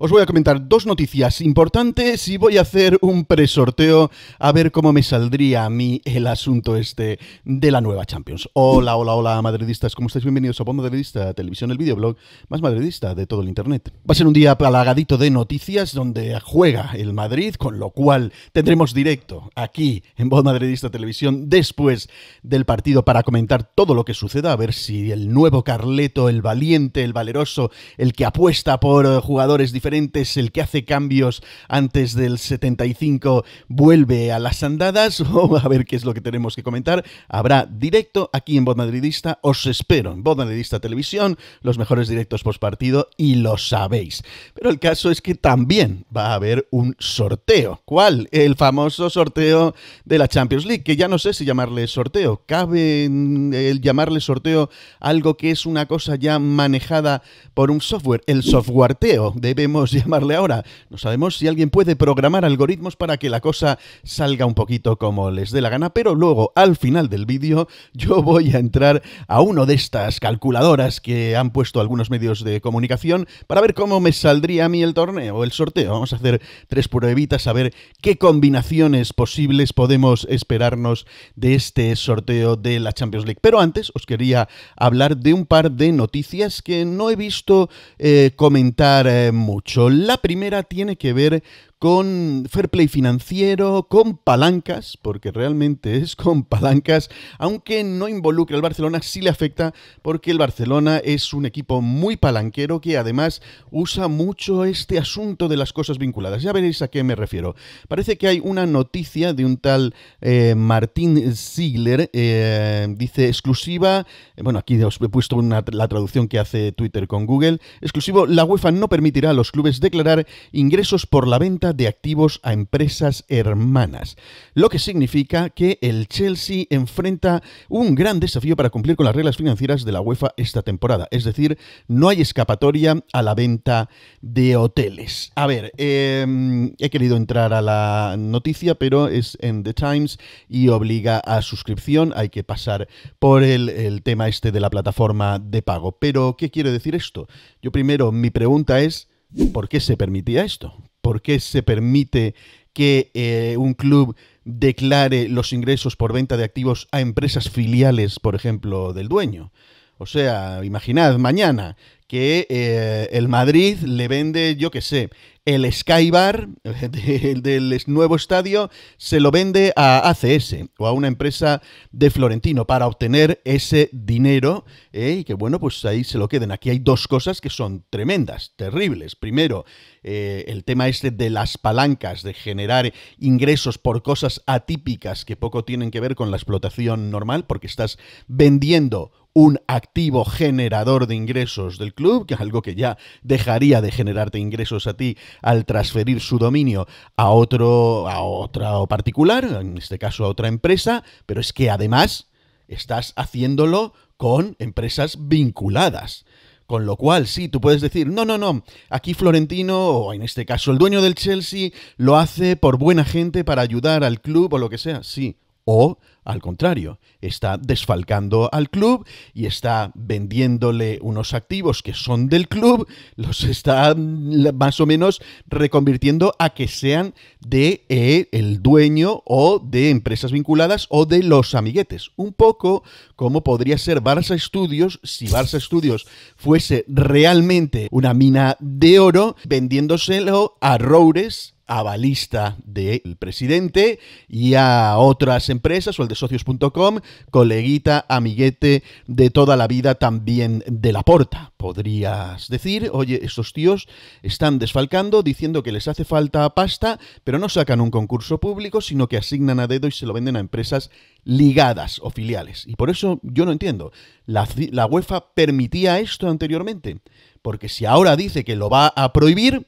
Os voy a comentar dos noticias importantes y voy a hacer un presorteo a ver cómo me saldría a mí el asunto este de la nueva Champions. Hola, hola, hola, madridistas. ¿Cómo estáis? Bienvenidos a Pon Madridista, televisión, el videoblog más madridista de todo el internet. Va a ser un día plagadito de noticias donde juega el Madrid, con lo cual tendremos directo aquí en Voz Madridista Televisión después del partido para comentar todo lo que suceda, a ver si el nuevo Carleto, el valiente, el valeroso, el que apuesta por jugadores diferentes el que hace cambios antes del 75 vuelve a las andadas, o oh, a ver qué es lo que tenemos que comentar. Habrá directo aquí en Voz Madridista, os espero en Voz Madridista Televisión, los mejores directos post partido y lo sabéis. Pero el caso es que también va a haber un sorteo. ¿Cuál? El famoso sorteo de la Champions League, que ya no sé si llamarle sorteo. ¿Cabe el llamarle sorteo algo que es una cosa ya manejada por un software? El softwareteo. Debemos llamarle ahora. No sabemos si alguien puede programar algoritmos para que la cosa salga un poquito como les dé la gana, pero luego al final del vídeo yo voy a entrar a uno de estas calculadoras que han puesto algunos medios de comunicación para ver cómo me saldría a mí el torneo, o el sorteo. Vamos a hacer tres pruebitas a ver qué combinaciones posibles podemos esperarnos de este sorteo de la Champions League. Pero antes os quería hablar de un par de noticias que no he visto eh, comentar eh, mucho. La primera tiene que ver con fair play financiero, con palancas, porque realmente es con palancas, aunque no involucre al Barcelona, sí le afecta porque el Barcelona es un equipo muy palanquero que además usa mucho este asunto de las cosas vinculadas. Ya veréis a qué me refiero. Parece que hay una noticia de un tal eh, Martín Ziegler, eh, dice exclusiva, eh, bueno, aquí os he puesto la traducción que hace Twitter con Google, exclusivo, la UEFA no permitirá a los clubes declarar ingresos por la venta de activos a empresas hermanas, lo que significa que el Chelsea enfrenta un gran desafío para cumplir con las reglas financieras de la UEFA esta temporada. Es decir, no hay escapatoria a la venta de hoteles. A ver, em, he querido entrar a la noticia, pero es en The Times y obliga a suscripción. Hay que pasar por el, el tema este de la plataforma de pago. Pero, ¿qué quiere decir esto? Yo primero, mi pregunta es... ¿Por qué se permitía esto? por qué se permite que eh, un club declare los ingresos por venta de activos a empresas filiales, por ejemplo, del dueño. O sea, imaginad mañana que eh, el Madrid le vende, yo qué sé, el Skybar del nuevo estadio, se lo vende a ACS o a una empresa de Florentino para obtener ese dinero eh, y que bueno, pues ahí se lo queden. Aquí hay dos cosas que son tremendas, terribles. Primero, eh, el tema este de las palancas, de generar ingresos por cosas atípicas que poco tienen que ver con la explotación normal, porque estás vendiendo un activo generador de ingresos del club, que es algo que ya dejaría de generarte ingresos a ti al transferir su dominio a otro, a otra particular, en este caso a otra empresa, pero es que además estás haciéndolo con empresas vinculadas. Con lo cual, sí, tú puedes decir, no, no, no, aquí Florentino, o en este caso el dueño del Chelsea, lo hace por buena gente para ayudar al club o lo que sea. Sí, o, al contrario, está desfalcando al club y está vendiéndole unos activos que son del club, los está más o menos reconvirtiendo a que sean de eh, el dueño o de empresas vinculadas o de los amiguetes. Un poco como podría ser Barça Studios si Barça Studios fuese realmente una mina de oro vendiéndoselo a Roures avalista del presidente y a otras empresas o el de socios.com, coleguita, amiguete de toda la vida también de la porta. Podrías decir, oye, estos tíos están desfalcando diciendo que les hace falta pasta, pero no sacan un concurso público, sino que asignan a dedo y se lo venden a empresas ligadas o filiales. Y por eso yo no entiendo. ¿La, la UEFA permitía esto anteriormente? Porque si ahora dice que lo va a prohibir,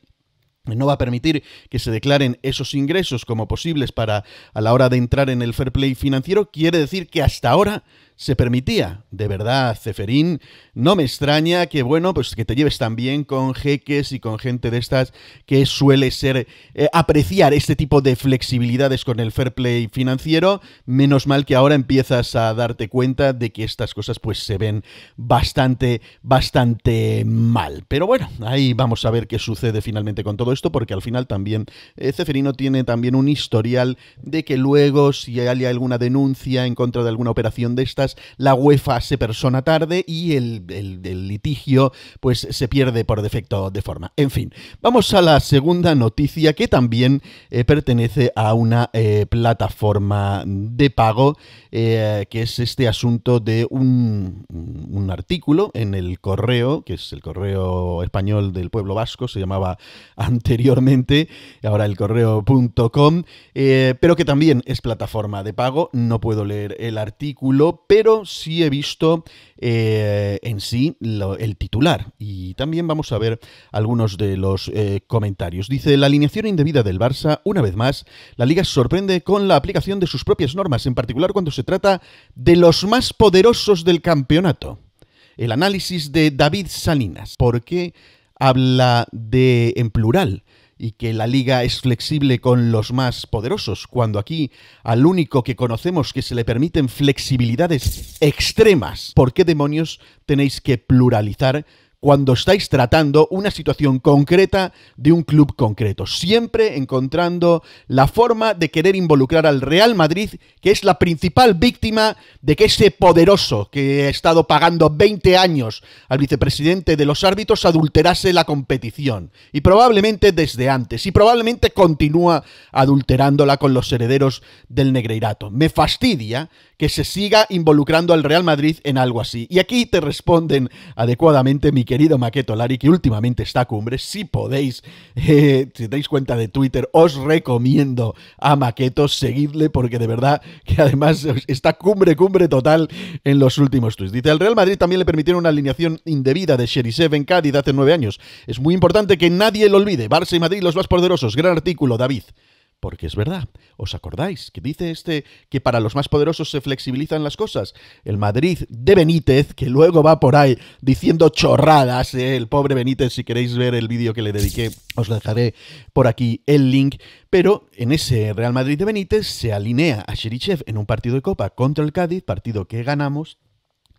no va a permitir que se declaren esos ingresos como posibles para a la hora de entrar en el fair play financiero, quiere decir que hasta ahora se permitía. De verdad, Zeferín, no me extraña que, bueno, pues que te lleves también con jeques y con gente de estas que suele ser eh, apreciar este tipo de flexibilidades con el fair play financiero. Menos mal que ahora empiezas a darte cuenta de que estas cosas pues se ven bastante, bastante mal. Pero bueno, ahí vamos a ver qué sucede finalmente con todo esto, porque al final también eh, Zeferino tiene también un historial de que luego si hay alguna denuncia en contra de alguna operación de estas, la UEFA se persona tarde y el, litigio pues se pierde por defecto de forma. En fin, vamos a la segunda noticia que también eh, pertenece a una eh, plataforma de pago, eh, que es este asunto de un, un, artículo en el correo, que es el correo español del pueblo vasco, se llamaba anteriormente, ahora el correo.com, pero que también es plataforma de pago. No puedo leer el artículo, pero pero sí he visto eh, en sí el titular y también vamos a ver algunos de los eh, comentarios. Dice, la alineación indebida del Barça, una vez más, la liga sorprende con la aplicación de sus propias normas, en particular cuando se trata de los más poderosos del campeonato. El análisis de David Salinas. ¿Por qué habla de en plural? y que la liga es flexible con los más poderosos, cuando aquí al único que conocemos que se le permiten flexibilidades extremas, ¿por qué demonios tenéis que pluralizar cuando estáis tratando una situación concreta de un club concreto, siempre encontrando la forma de querer involucrar al Real Madrid, que es la principal víctima de que ese poderoso que ha estado pagando 20 años al vicepresidente de los árbitros adulterase la competición, y probablemente desde antes, y probablemente continúa adulterándola con los herederos del Negreirato. Me fastidia que se siga involucrando al Real Madrid en algo así. Y aquí te responden adecuadamente, mi querido Maqueto Lari, que últimamente está a cumbre. Si podéis, eh, si tenéis cuenta de Twitter, os recomiendo a Maqueto, seguidle, porque de verdad que además está cumbre, cumbre total en los últimos tweets. Dice, al Real Madrid también le permitieron una alineación indebida de Sheriseven en Cádiz hace nueve años. Es muy importante que nadie lo olvide. Barça y Madrid, los más poderosos. Gran artículo, David. Porque es verdad. ¿Os acordáis que dice este que para los más poderosos se flexibilizan las cosas? El Madrid de Benítez, que luego va por ahí diciendo chorradas, ¿eh? el pobre Benítez, si queréis ver el vídeo que le dediqué, os dejaré por aquí el link. Pero en ese Real Madrid de Benítez se alinea a Sherichev en un partido de Copa contra el Cádiz, partido que ganamos,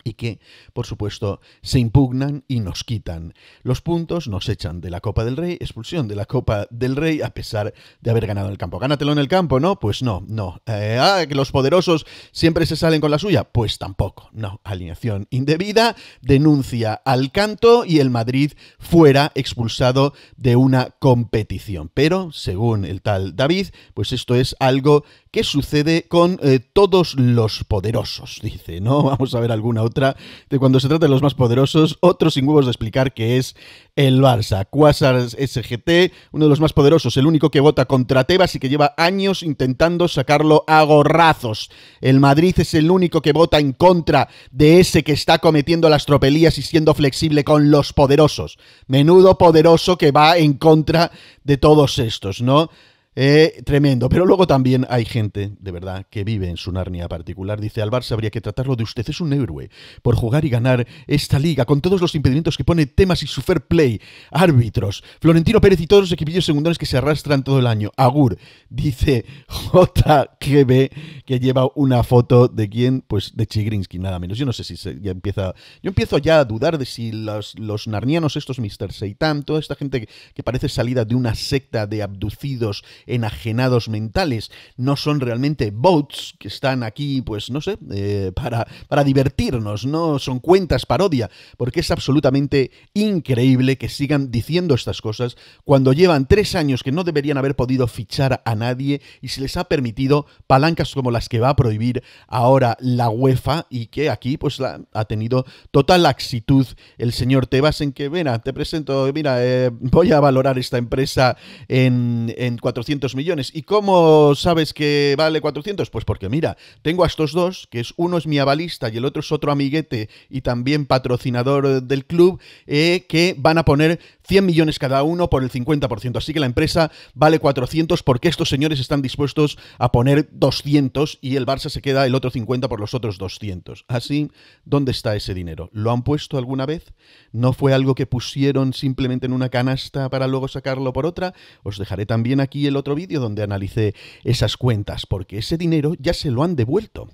y que, por supuesto, se impugnan y nos quitan. Los puntos nos echan de la Copa del Rey, expulsión de la Copa del Rey a pesar de haber ganado en el campo. Gánatelo en el campo, ¿no? Pues no, no. Eh, ah, que los poderosos siempre se salen con la suya, pues tampoco. No, alineación indebida, denuncia al canto y el Madrid fuera expulsado de una competición. Pero, según el tal David, pues esto es algo ¿Qué sucede con eh, todos los poderosos? Dice, ¿no? Vamos a ver alguna otra. De cuando se trata de los más poderosos, otro sin huevos de explicar que es el Barça. Quasar SGT, uno de los más poderosos, el único que vota contra Tebas y que lleva años intentando sacarlo a gorrazos. El Madrid es el único que vota en contra de ese que está cometiendo las tropelías y siendo flexible con los poderosos. Menudo poderoso que va en contra de todos estos, ¿no? Eh, tremendo, pero luego también hay gente, de verdad, que vive en su Narnia particular. Dice, al Barça habría que tratarlo de usted, es un héroe, por jugar y ganar esta liga, con todos los impedimentos que pone temas y su fair play, árbitros, Florentino Pérez y todos los equipillos secundarios que se arrastran todo el año. Agur, dice JGB, que lleva una foto de quién, pues de Chigrinsky, nada menos. Yo no sé si se, ya empieza, yo empiezo ya a dudar de si los, los narnianos, estos Mr. Seitan, toda esta gente que, que parece salida de una secta de abducidos, enajenados mentales, no son realmente bots que están aquí, pues no sé, eh, para, para divertirnos, no son cuentas parodia, porque es absolutamente increíble que sigan diciendo estas cosas cuando llevan tres años que no deberían haber podido fichar a nadie y se les ha permitido palancas como las que va a prohibir ahora la UEFA y que aquí pues ha tenido total laxitud el señor Tebas en que, mira, te presento, mira, eh, voy a valorar esta empresa en, en 400 millones. ¿Y cómo sabes que vale 400? Pues porque mira, tengo a estos dos, que uno es mi avalista y el otro es otro amiguete y también patrocinador del club, eh, que van a poner 100 millones cada uno por el 50%. Así que la empresa vale 400 porque estos señores están dispuestos a poner 200 y el Barça se queda el otro 50 por los otros 200. Así, ¿dónde está ese dinero? ¿Lo han puesto alguna vez? ¿No fue algo que pusieron simplemente en una canasta para luego sacarlo por otra? Os dejaré también aquí el otro vídeo donde analicé esas cuentas porque ese dinero ya se lo han devuelto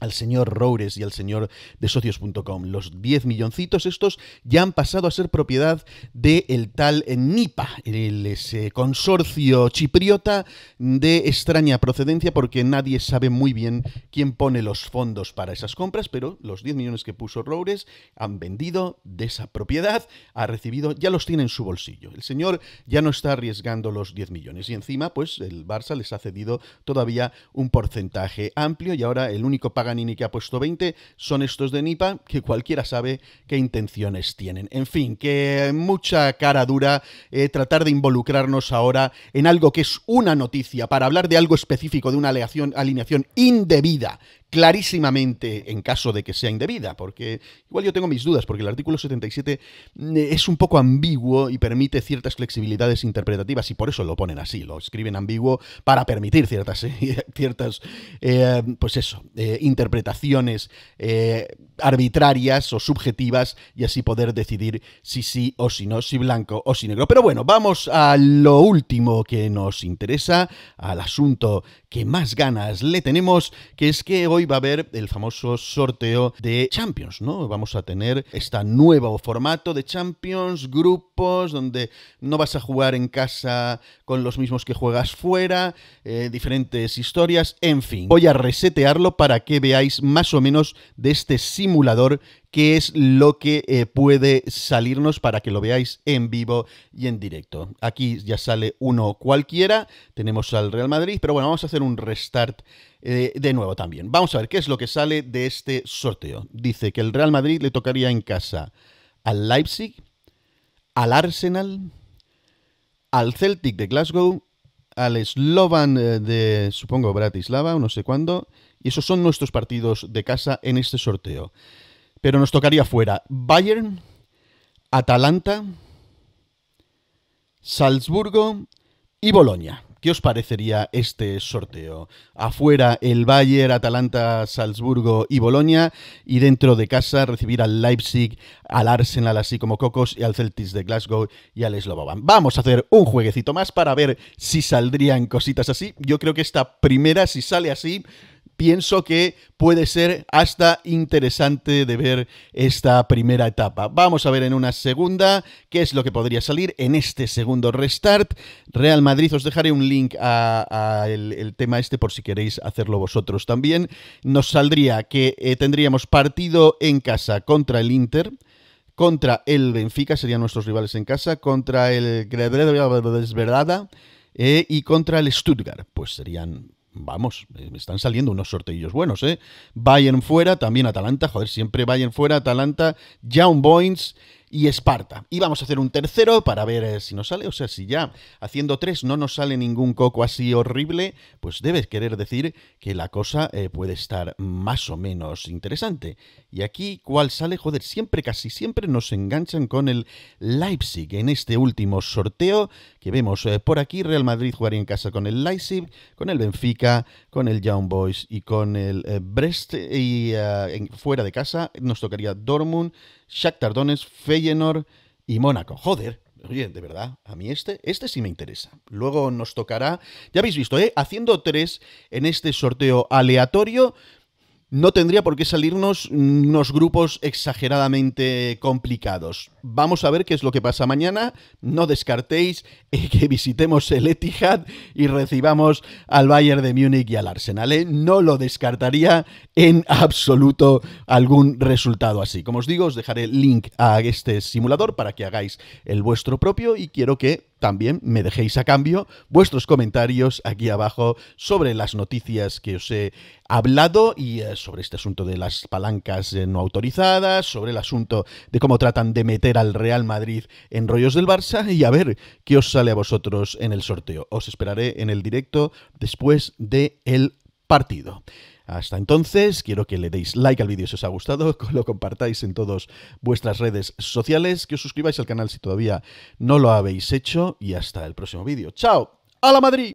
al señor Roures y al señor de socios.com. Los 10 milloncitos estos ya han pasado a ser propiedad del el tal eh, NIPA, el ese consorcio chipriota de extraña procedencia porque nadie sabe muy bien quién pone los fondos para esas compras, pero los 10 millones que puso Roures han vendido de esa propiedad, ha recibido, ya los tiene en su bolsillo. El señor ya no está arriesgando los 10 millones y encima pues el Barça les ha cedido todavía un porcentaje amplio y ahora el único paga ni que ha puesto 20, son estos de Nipa que cualquiera sabe qué intenciones tienen. En fin, que mucha cara dura eh, tratar de involucrarnos ahora en algo que es una noticia para hablar de algo específico, de una alineación indebida clarísimamente en caso de que sea indebida, porque igual yo tengo mis dudas, porque el artículo 77 mm, es un poco ambiguo y permite ciertas flexibilidades interpretativas y por eso lo ponen así, lo escriben ambiguo para permitir ciertas, ciertas eh, pues eso, eh, interpretaciones eh, arbitrarias o subjetivas y así poder decidir si sí o si no, si blanco o si negro. Pero bueno, vamos a lo último que nos interesa, al asunto que más ganas le tenemos, que es que hoy hoy va a haber el famoso sorteo de Champions, ¿no? Vamos a tener este nuevo formato de Champions, grupos, donde no vas a jugar en casa con los mismos que juegas fuera, eh, diferentes historias, en fin. Voy a resetearlo para que veáis más o menos de este simulador qué es lo que eh, puede salirnos para que lo veáis en vivo y en directo. Aquí ya sale uno cualquiera, tenemos al Real Madrid, pero bueno, vamos a hacer un restart eh, de nuevo también. Vamos a ver qué es lo que sale de este sorteo. Dice que el Real Madrid le tocaría en casa al Leipzig, al Arsenal, al Celtic de Glasgow, al Slovan eh, de, supongo, Bratislava, no sé cuándo. Y esos son nuestros partidos de casa en este sorteo. Pero nos tocaría fuera Bayern, Atalanta, Salzburgo y Bolonia. ¿Qué os parecería este sorteo? Afuera el Bayern, Atalanta, Salzburgo y Bolonia, y dentro de casa recibir al Leipzig, al Arsenal, así como Cocos, y al Celtic de Glasgow y al Slobovan. Vamos a hacer un jueguecito más para ver si saldrían cositas así. Yo creo que esta primera, si sale así, pienso que puede ser hasta interesante de ver esta primera etapa. Vamos a ver en una segunda qué es lo que podría salir en este segundo restart. Real Madrid, os dejaré un link a, el, tema este por si queréis hacerlo vosotros también. Nos saldría que tendríamos partido en casa contra el Inter contra el Benfica, serían nuestros rivales en casa, contra el Gredredo eh, y contra el Stuttgart, pues serían vamos, eh, me están saliendo unos sorteillos buenos, ¿eh? vayan fuera, también Atalanta, joder, siempre vayan fuera, Atalanta, Young Boys, y Esparta. Y vamos a hacer un tercero para ver eh, si nos sale. O sea, si ya haciendo tres no nos sale ningún coco así horrible, pues debes querer decir que la cosa eh, puede estar más o menos interesante. Y aquí, ¿cuál sale? Joder, siempre, casi siempre nos enganchan con el Leipzig en este último sorteo que vemos eh, por aquí. Real Madrid jugaría en casa con el Leipzig, con el Benfica, con el Young Boys y con el Brest. Y fuera de casa nos tocaría Dortmund, Shakhtar Donetsk, Feyenoord y Mónaco. Joder, Oye, de verdad, a mí este, este sí me interesa. Luego nos tocará, ya habéis visto, ¿eh? haciendo tres en este sorteo aleatorio, no tendría por qué salirnos unos grupos exageradamente complicados. Vamos a ver qué es lo que pasa mañana. No descartéis eh, que visitemos el Etihad y recibamos al Bayern de Múnich y al Arsenal. ¿eh? No lo descartaría en absoluto algún resultado así. Como os digo, os dejaré el link a este simulador para que hagáis el vuestro propio y quiero que también me dejéis a cambio vuestros comentarios aquí abajo sobre las noticias que os he hablado y eh, sobre este asunto de las palancas eh, no autorizadas, sobre el asunto de cómo tratan de meter al Real Madrid en rollos del Barça y a ver qué os sale a vosotros en el sorteo. Os esperaré en el directo después de el partido. Hasta entonces, quiero que le deis like al vídeo si os ha gustado, que lo compartáis en todas vuestras redes sociales, que os suscribáis al canal si todavía no lo habéis hecho y hasta el próximo vídeo. ¡Chao! ¡A la Madrid!